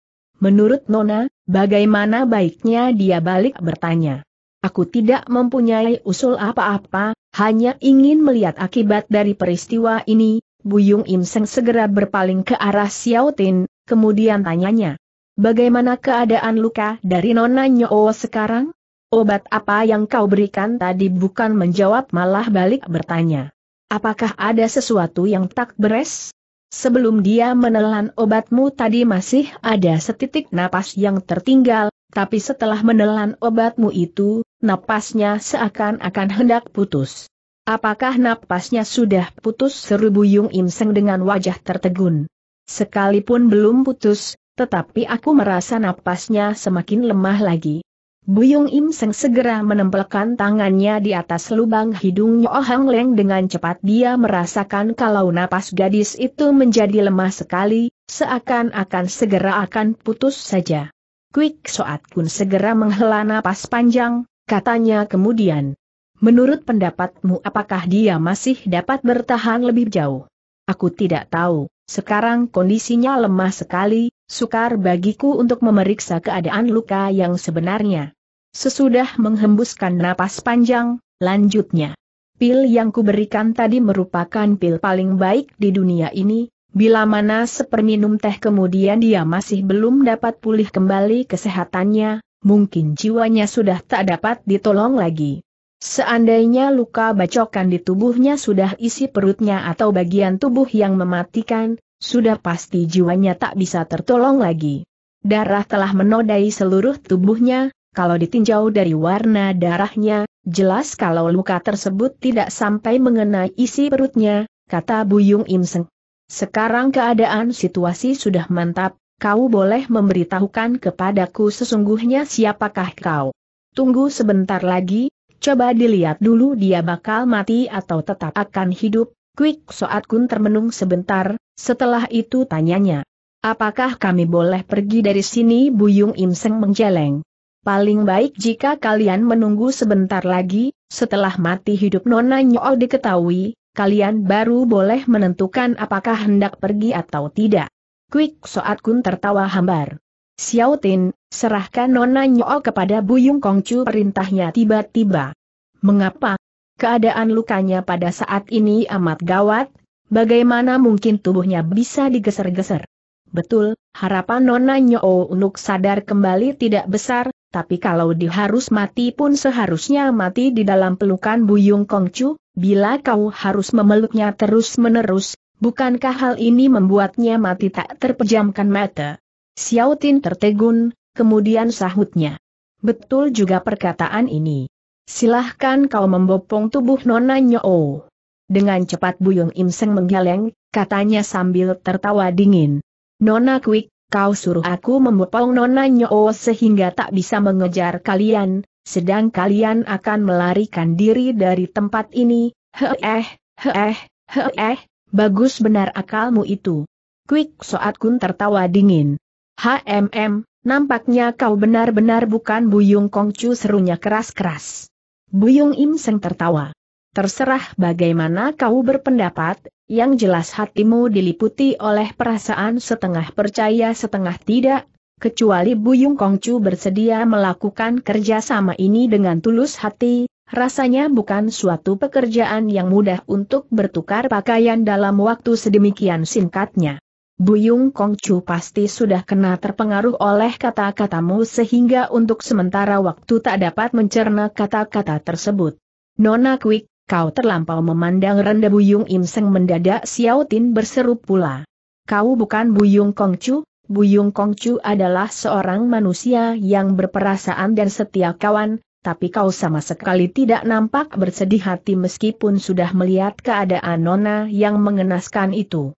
Menurut Nona, bagaimana baiknya dia balik bertanya. Aku tidak mempunyai usul apa-apa, hanya ingin melihat akibat dari peristiwa ini, Buyung Im segera berpaling ke arah Xiao Tin, kemudian tanyanya. Bagaimana keadaan luka dari Nona Nyo sekarang? Obat apa yang kau berikan tadi bukan menjawab malah balik bertanya. Apakah ada sesuatu yang tak beres? Sebelum dia menelan obatmu tadi masih ada setitik napas yang tertinggal, tapi setelah menelan obatmu itu, napasnya seakan-akan hendak putus. Apakah napasnya sudah putus seru Buyung Im dengan wajah tertegun? Sekalipun belum putus, tetapi aku merasa napasnya semakin lemah lagi. Buyung Im Seng segera menempelkan tangannya di atas lubang hidung Nyo Hang Leng dengan cepat dia merasakan kalau napas gadis itu menjadi lemah sekali, seakan-akan segera akan putus saja. Quick Soat Kun segera menghela napas panjang, katanya kemudian. Menurut pendapatmu apakah dia masih dapat bertahan lebih jauh? Aku tidak tahu, sekarang kondisinya lemah sekali, Sukar bagiku untuk memeriksa keadaan luka yang sebenarnya. Sesudah menghembuskan napas panjang, lanjutnya. Pil yang kuberikan tadi merupakan pil paling baik di dunia ini, Bila mana seperminum teh kemudian dia masih belum dapat pulih kembali kesehatannya, mungkin jiwanya sudah tak dapat ditolong lagi. Seandainya luka bacokan di tubuhnya sudah isi perutnya atau bagian tubuh yang mematikan, sudah pasti jiwanya tak bisa tertolong lagi. Darah telah menodai seluruh tubuhnya, kalau ditinjau dari warna darahnya, jelas kalau luka tersebut tidak sampai mengenai isi perutnya, kata Buyung Imseng. Sekarang keadaan situasi sudah mantap, kau boleh memberitahukan kepadaku sesungguhnya siapakah kau. Tunggu sebentar lagi, coba dilihat dulu dia bakal mati atau tetap akan hidup. Quick Soat Kun termenung sebentar, setelah itu tanyanya, apakah kami boleh pergi dari sini Buyung Im menjeleng? Paling baik jika kalian menunggu sebentar lagi, setelah mati hidup Nona Nyo diketahui, kalian baru boleh menentukan apakah hendak pergi atau tidak. Quick saat Kun tertawa hambar. Xiao Tin, serahkan Nona Nyo kepada Buyung Kongcu perintahnya tiba-tiba. Mengapa? Keadaan lukanya pada saat ini amat gawat, Bagaimana mungkin tubuhnya bisa digeser-geser? Betul, harapan Nona Nyo untuk sadar kembali tidak besar, tapi kalau diharus mati pun seharusnya mati di dalam pelukan Buyung Kongcu, bila kau harus memeluknya terus-menerus, bukankah hal ini membuatnya mati tak terpejamkan mata? Xiao Tin tertegun, kemudian sahutnya. Betul juga perkataan ini. Silahkan kau membopong tubuh Nona Nyo. Dengan cepat Buyung Im Seng menggeleng, katanya sambil tertawa dingin. Nona Quick, kau suruh aku memupong Nona Nyo sehingga tak bisa mengejar kalian, sedang kalian akan melarikan diri dari tempat ini, heeh, heeh, heeh, bagus benar akalmu itu. Quick Soat Kun tertawa dingin. HMM, nampaknya kau benar-benar bukan Buyung Kongcu serunya keras-keras. Buyung Im Seng tertawa. Terserah bagaimana kau berpendapat, yang jelas hatimu diliputi oleh perasaan setengah percaya setengah tidak, kecuali Buyung Kongcu bersedia melakukan kerjasama ini dengan tulus hati, rasanya bukan suatu pekerjaan yang mudah untuk bertukar pakaian dalam waktu sedemikian singkatnya. Buyung Kongcu pasti sudah kena terpengaruh oleh kata-katamu sehingga untuk sementara waktu tak dapat mencerna kata-kata tersebut. Nona Quick, Kau terlampau memandang rendah Buyung Im Seng mendadak Xiao Tin berseru pula. Kau bukan Buyung Kong Chu. Buyung Kong Chu adalah seorang manusia yang berperasaan dan setia kawan, tapi kau sama sekali tidak nampak bersedih hati meskipun sudah melihat keadaan Nona yang mengenaskan itu.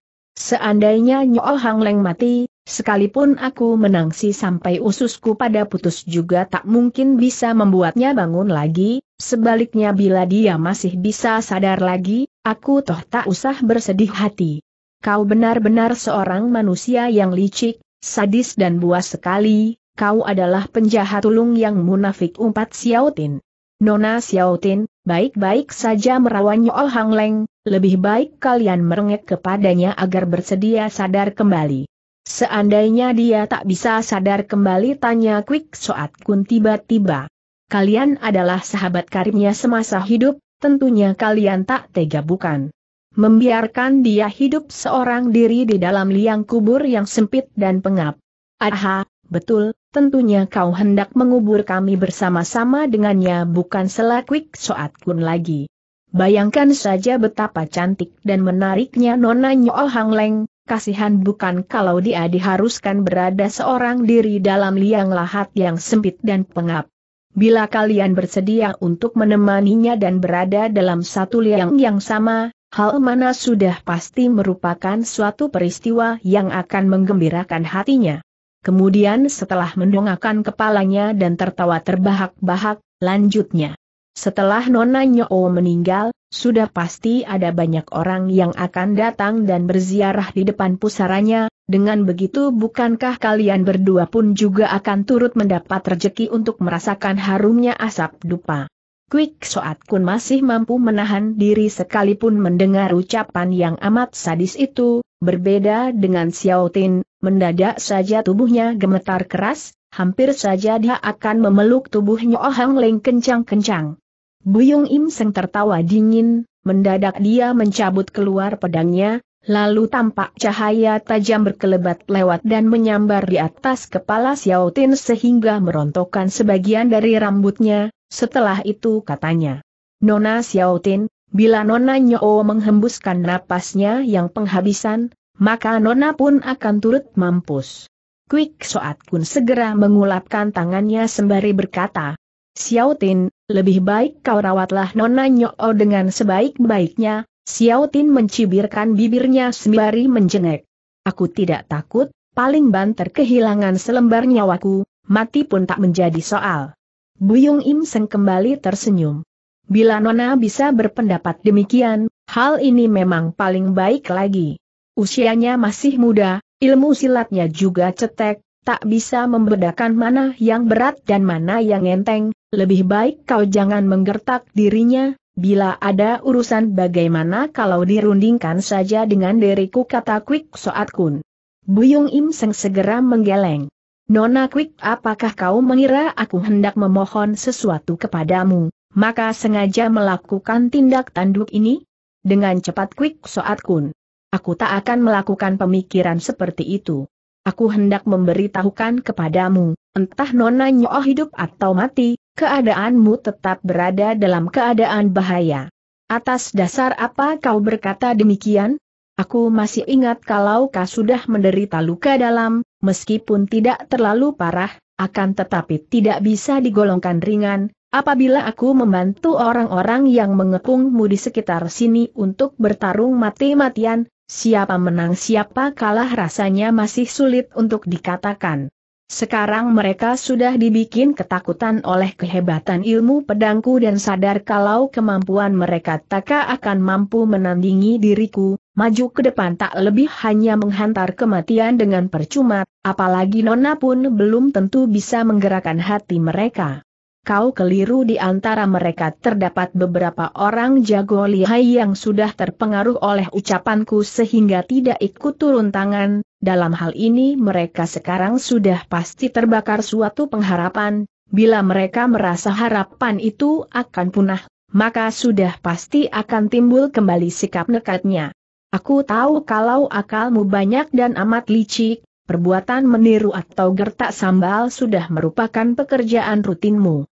Seandainya Nyo Hang Leng mati, sekalipun aku menangsi sampai ususku pada putus juga tak mungkin bisa membuatnya bangun lagi, sebaliknya bila dia masih bisa sadar lagi, aku toh tak usah bersedih hati. Kau benar-benar seorang manusia yang licik, sadis dan buas sekali, kau adalah penjahat ulung yang munafik umpat Xiaotin. Nona Xiaotin, baik-baik saja merawannya Nyoal Hang Leng, lebih baik kalian merengek kepadanya agar bersedia sadar kembali. Seandainya dia tak bisa sadar kembali tanya Quick Soat Kun tiba-tiba. Kalian adalah sahabat karibnya semasa hidup, tentunya kalian tak tega bukan? Membiarkan dia hidup seorang diri di dalam liang kubur yang sempit dan pengap. Aha, Betul, tentunya kau hendak mengubur kami bersama-sama dengannya bukan selakwik soat kun lagi. Bayangkan saja betapa cantik dan menariknya Nona Nyo Hang Leng, kasihan bukan kalau dia diharuskan berada seorang diri dalam liang lahat yang sempit dan pengap. Bila kalian bersedia untuk menemaninya dan berada dalam satu liang yang sama, hal mana sudah pasti merupakan suatu peristiwa yang akan menggembirakan hatinya. Kemudian setelah mendongakkan kepalanya dan tertawa terbahak-bahak, lanjutnya. Setelah Nona Nyoo meninggal, sudah pasti ada banyak orang yang akan datang dan berziarah di depan pusaranya, dengan begitu bukankah kalian berdua pun juga akan turut mendapat rejeki untuk merasakan harumnya asap dupa. Quick Soat Kun masih mampu menahan diri sekalipun mendengar ucapan yang amat sadis itu, berbeda dengan Xiao Tin, mendadak saja tubuhnya gemetar keras, hampir saja dia akan memeluk tubuhnya Oh Hang Leng kencang-kencang. Buyung Im Seng tertawa dingin, mendadak dia mencabut keluar pedangnya, lalu tampak cahaya tajam berkelebat lewat dan menyambar di atas kepala Xiao Tin sehingga merontokkan sebagian dari rambutnya, setelah itu katanya. Nona Xiao Tin, bila Nona Nyo menghembuskan napasnya yang penghabisan, maka Nona pun akan turut mampus. Quick Soat Kun segera mengulapkan tangannya sembari berkata, Xiao Tin, lebih baik kau rawatlah Nona Nyoo dengan sebaik-baiknya, Xiao Tin mencibirkan bibirnya sembari menjengek. Aku tidak takut, paling banter kehilangan selembar nyawaku, mati pun tak menjadi soal. Buyung Im Seng kembali tersenyum. Bila Nona bisa berpendapat demikian, hal ini memang paling baik lagi. Usianya masih muda, ilmu silatnya juga cetek, tak bisa membedakan mana yang berat dan mana yang enteng, lebih baik kau jangan menggertak dirinya, bila ada urusan bagaimana kalau dirundingkan saja dengan diriku kata Quick Soat Kun. Buyung Im Seng segera menggeleng. Nona Quick, apakah kau mengira aku hendak memohon sesuatu kepadamu, maka sengaja melakukan tindak tanduk ini? Dengan cepat Quick Soat Kun. Aku tak akan melakukan pemikiran seperti itu. Aku hendak memberitahukan kepadamu, entah nona nyoh hidup atau mati, keadaanmu tetap berada dalam keadaan bahaya. Atas dasar apa kau berkata demikian? Aku masih ingat kalau kau sudah menderita luka dalam, meskipun tidak terlalu parah, akan tetapi tidak bisa digolongkan ringan, apabila aku membantu orang-orang yang mengepungmu di sekitar sini untuk bertarung mati-matian, Siapa menang siapa kalah rasanya masih sulit untuk dikatakan. Sekarang mereka sudah dibikin ketakutan oleh kehebatan ilmu pedangku dan sadar kalau kemampuan mereka tak akan mampu menandingi diriku, maju ke depan tak lebih hanya menghantar kematian dengan percuma, apalagi Nona pun belum tentu bisa menggerakkan hati mereka kau keliru di antara mereka terdapat beberapa orang jago lihai yang sudah terpengaruh oleh ucapanku sehingga tidak ikut turun tangan, dalam hal ini mereka sekarang sudah pasti terbakar suatu pengharapan, bila mereka merasa harapan itu akan punah, maka sudah pasti akan timbul kembali sikap nekatnya. Aku tahu kalau akalmu banyak dan amat licik, perbuatan meniru atau gertak sambal sudah merupakan pekerjaan rutinmu.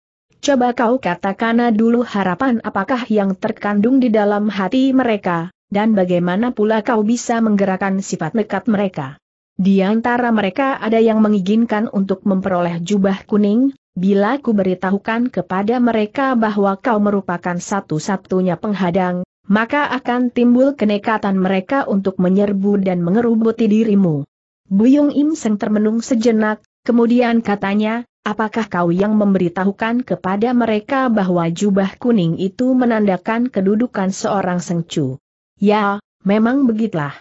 Coba kau katakan dulu harapan apakah yang terkandung di dalam hati mereka, dan bagaimana pula kau bisa menggerakkan sifat nekat mereka. Di antara mereka ada yang menginginkan untuk memperoleh jubah kuning, bila ku beritahukan kepada mereka bahwa kau merupakan satu-satunya penghadang, maka akan timbul kenekatan mereka untuk menyerbu dan mengerubuti dirimu. Buyung Im Seng termenung sejenak, kemudian katanya, Apakah kau yang memberitahukan kepada mereka bahwa jubah kuning itu menandakan kedudukan seorang sengcu? Ya, memang begitulah.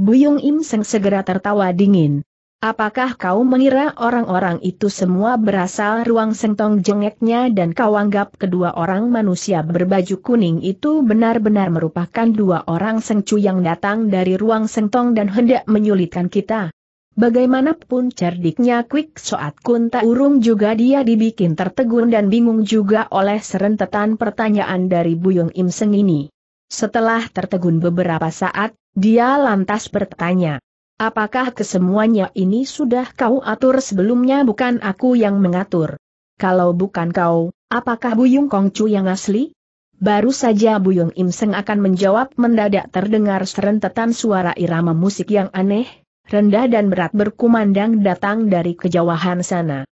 Buyung Im Seng segera tertawa dingin. Apakah kau mengira orang-orang itu semua berasal ruang sengtong jengeknya dan kau anggap kedua orang manusia berbaju kuning itu benar-benar merupakan dua orang sengcu yang datang dari ruang sengtong dan hendak menyulitkan kita? Bagaimanapun cerdiknya Quick Soat Kun tak urung juga dia dibikin tertegun dan bingung juga oleh serentetan pertanyaan dari Buyung Im Seng ini. Setelah tertegun beberapa saat, dia lantas bertanya. Apakah kesemuanya ini sudah kau atur sebelumnya bukan aku yang mengatur? Kalau bukan kau, apakah Buyung Kongcu yang asli? Baru saja Buyung Im Seng akan menjawab mendadak terdengar serentetan suara irama musik yang aneh, rendah dan berat berkumandang datang dari kejauhan sana.